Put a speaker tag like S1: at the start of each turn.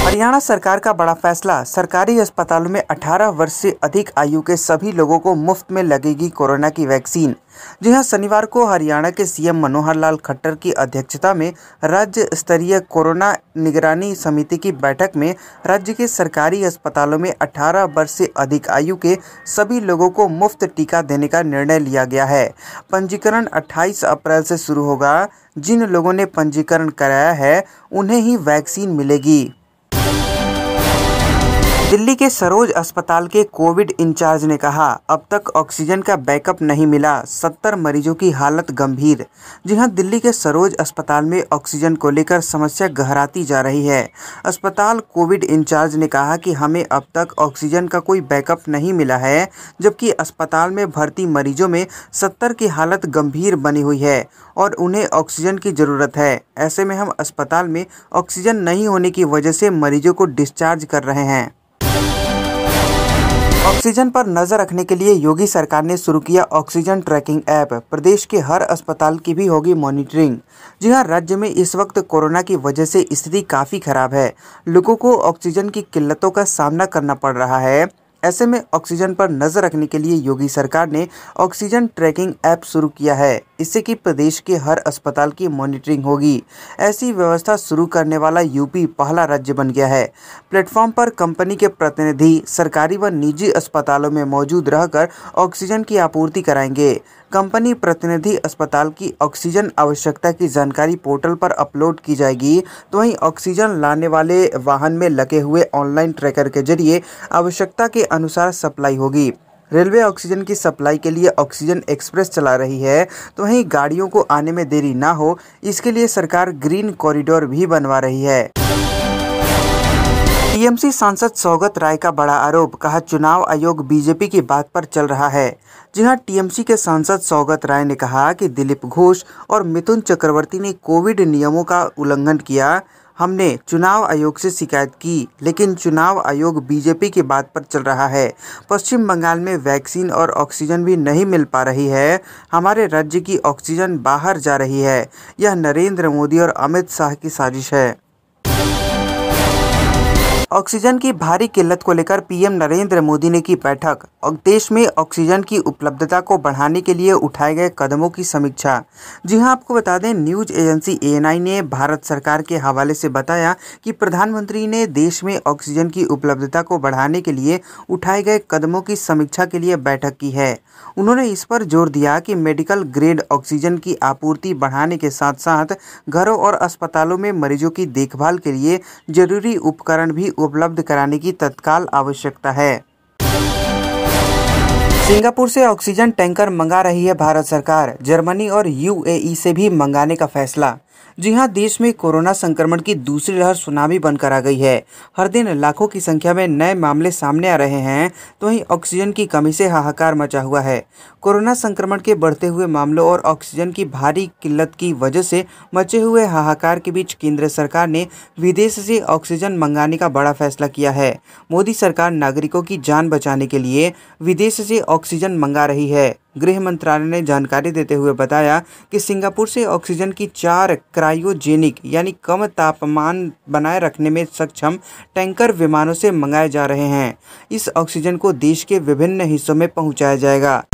S1: हरियाणा सरकार का बड़ा फैसला सरकारी अस्पतालों में 18 वर्ष से अधिक आयु के सभी लोगों को मुफ्त में लगेगी कोरोना की वैक्सीन जी हाँ शनिवार को हरियाणा के सीएम मनोहर लाल खट्टर की अध्यक्षता में राज्य स्तरीय कोरोना निगरानी समिति की बैठक में राज्य के सरकारी अस्पतालों में 18 वर्ष से अधिक आयु के सभी लोगों को मुफ्त टीका देने का निर्णय लिया गया है पंजीकरण 28 अप्रैल से शुरू होगा जिन लोगों ने पंजीकरण कराया है उन्हें ही वैक्सीन मिलेगी दिल्ली के सरोज अस्पताल के कोविड इंचार्ज ने कहा अब तक ऑक्सीजन का बैकअप नहीं मिला सत्तर मरीजों की हालत गंभीर जी हाँ दिल्ली के सरोज अस्पताल में ऑक्सीजन को लेकर समस्या गहराती जा रही है अस्पताल कोविड इंचार्ज ने कहा कि हमें अब तक ऑक्सीजन का कोई बैकअप नहीं मिला है जबकि अस्पताल में भर्ती मरीजों में सत्तर की हालत गंभीर बनी हुई है और उन्हें ऑक्सीजन की ज़रूरत है ऐसे में हम अस्पताल में ऑक्सीजन नहीं होने की वजह से मरीजों को डिस्चार्ज कर रहे हैं ऑक्सीजन पर नजर रखने के लिए योगी सरकार ने शुरू किया ऑक्सीजन ट्रैकिंग ऐप प्रदेश के हर अस्पताल की भी होगी मॉनिटरिंग जी हाँ राज्य में इस वक्त कोरोना की वजह से स्थिति काफ़ी खराब है लोगों को ऑक्सीजन की किल्लतों का सामना करना पड़ रहा है ऐसे में ऑक्सीजन पर नज़र रखने के लिए योगी सरकार ने ऑक्सीजन ट्रैकिंग ऐप शुरू किया है इससे कि प्रदेश के हर अस्पताल की मॉनिटरिंग होगी ऐसी व्यवस्था शुरू करने वाला यूपी पहला राज्य बन गया है प्लेटफॉर्म पर कंपनी के प्रतिनिधि सरकारी व निजी अस्पतालों में मौजूद रहकर ऑक्सीजन की आपूर्ति कराएंगे कंपनी प्रतिनिधि अस्पताल की ऑक्सीजन आवश्यकता की जानकारी पोर्टल पर अपलोड की जाएगी तो वहीं ऑक्सीजन लाने वाले वाहन में लगे हुए ऑनलाइन ट्रैकर के जरिए आवश्यकता के अनुसार सप्लाई होगी रेलवे ऑक्सीजन की सप्लाई के लिए ऑक्सीजन एक्सप्रेस चला रही है तो वहीं गाड़ियों को आने में देरी ना हो इसके लिए सरकार ग्रीन कॉरिडोर भी बनवा रही है टीएमसी सांसद सौगत राय का बड़ा आरोप कहा चुनाव आयोग बीजेपी की बात पर चल रहा है जी हाँ, टीएमसी के सांसद सौगत राय ने कहा कि दिलीप घोष और मिथुन चक्रवर्ती ने कोविड नियमों का उल्लंघन किया हमने चुनाव आयोग से शिकायत की लेकिन चुनाव आयोग बीजेपी की बात पर चल रहा है पश्चिम बंगाल में वैक्सीन और ऑक्सीजन भी नहीं मिल पा रही है हमारे राज्य की ऑक्सीजन बाहर जा रही है यह नरेंद्र मोदी और अमित शाह की साजिश है ऑक्सीजन की भारी किल्लत को लेकर पीएम नरेंद्र मोदी ने की बैठक और देश में ऑक्सीजन की उपलब्धता को बढ़ाने के लिए उठाए गए कदमों की समीक्षा जी हां आपको बता दें न्यूज एजेंसी ए ने भारत सरकार के हवाले से बताया कि प्रधानमंत्री ने देश में ऑक्सीजन की उपलब्धता को बढ़ाने के लिए उठाए गए कदमों की समीक्षा के लिए बैठक की है उन्होंने इस पर जोर दिया कि मेडिकल ग्रेड ऑक्सीजन की आपूर्ति बढ़ाने के साथ साथ घरों और अस्पतालों में मरीजों की देखभाल के लिए जरूरी उपकरण भी उपलब्ध कराने की तत्काल आवश्यकता है सिंगापुर से ऑक्सीजन टैंकर मंगा रही है भारत सरकार जर्मनी और यूएई से भी मंगाने का फैसला जी हाँ देश में कोरोना संक्रमण की दूसरी लहर सुनामी बनकर आ गई है हर दिन लाखों की संख्या में नए मामले सामने आ रहे हैं तो वहीं ऑक्सीजन की कमी से हाहाकार मचा हुआ है कोरोना संक्रमण के बढ़ते हुए मामलों और ऑक्सीजन की भारी किल्लत की वजह से मचे हुए हाहाकार के बीच केंद्र सरकार ने विदेश से ऑक्सीजन मंगाने का बड़ा फैसला किया है मोदी सरकार नागरिकों की जान बचाने के लिए विदेश से ऑक्सीजन मंगा रही है गृह मंत्रालय ने जानकारी देते हुए बताया कि सिंगापुर से ऑक्सीजन की चार क्रायोजेनिक यानी कम तापमान बनाए रखने में सक्षम टैंकर विमानों से मंगाए जा रहे हैं इस ऑक्सीजन को देश के विभिन्न हिस्सों में पहुँचाया जाएगा